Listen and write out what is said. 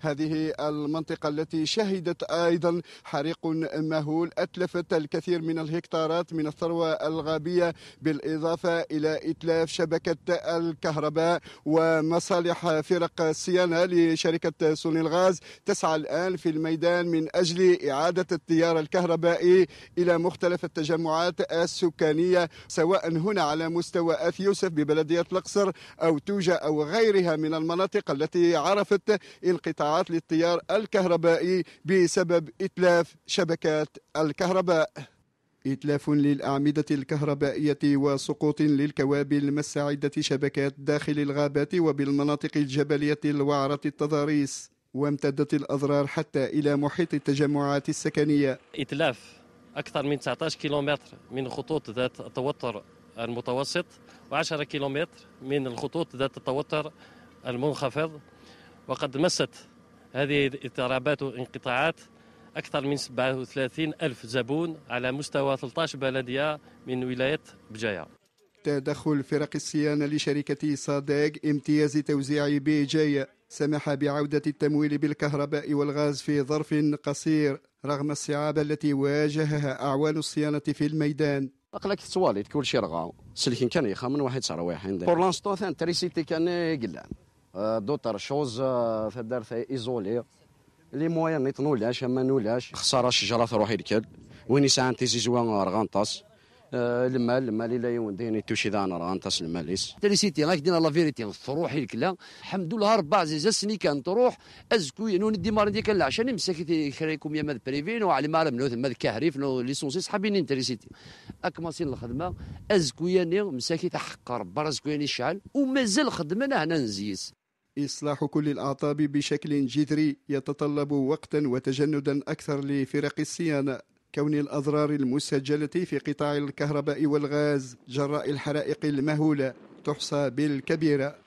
هذه المنطقة التي شهدت أيضا حريق مهول أتلفت الكثير من الهكتارات من الثروة الغابية بالإضافة إلى إتلاف شبكة الكهرباء ومصالح فرق الصيانة لشركة سوني الغاز تسعى الآن في الميدان من أجل إعادة التيار الكهربائي إلى مختلف التجمعات السكانية سواء هنا على مستوى أث يوسف ببلدية القصر أو توجة أو غيرها من المناطق التي عرفت انقطاع قطاعات للتيار الكهربائي بسبب إتلاف شبكات الكهرباء إتلاف للأعمدة الكهربائية وسقوط للكوابل مساعده شبكات داخل الغابات وبالمناطق الجبلية الوعرة التضاريس وامتدت الأضرار حتى إلى محيط التجمعات السكنية إتلاف أكثر من 19 كيلومتر من خطوط ذات التوتر المتوسط و10 كيلومتر من الخطوط ذات التوتر المنخفض وقد مست هذه اضطرابات وانقطاعات أكثر من 37 ألف زبون على مستوى 13 بلدية من ولاية بجاية تدخل فرق الصيانة لشركة صادق امتياز توزيع بجاية سمح بعودة التمويل بالكهرباء والغاز في ظرف قصير رغم الصعاب التي واجهها أعوان الصيانة في الميدان اقلك التواليت كل شيء رغاو سلكين كان يخمن واحد صار واحد بور لانستون ثان تريسيتي كان قلان آه، دوتر شوز تدار آه، ايزولي لي موان نيت نولاش اما نولاش خساره الشجره تروح الكل وين انت زي جوان رغانطاس المال آه، المال الى يوم ديني توشي ذا انا رغانطاس الماليس تريسيتي راك دينا لا فيريتي تروح الكل الحمد لله ربع زيزا سني كان تروح ازكو نو دي مار ديك العشان مساكي كريكم يا ماد بريفين وعلى مار منو ماذ كهريف ليسونسي صحابين انتريسيتي اكما سين الخدمه ازكو يا مساكي تحقر ربي رزكو يا شعل ومازال خدمنا هنا نزيس إصلاح كل الأعطاب بشكل جذري يتطلب وقتا وتجندا أكثر لفرق الصيانة كون الأضرار المسجلة في قطاع الكهرباء والغاز جراء الحرائق المهولة تحصى بالكبيرة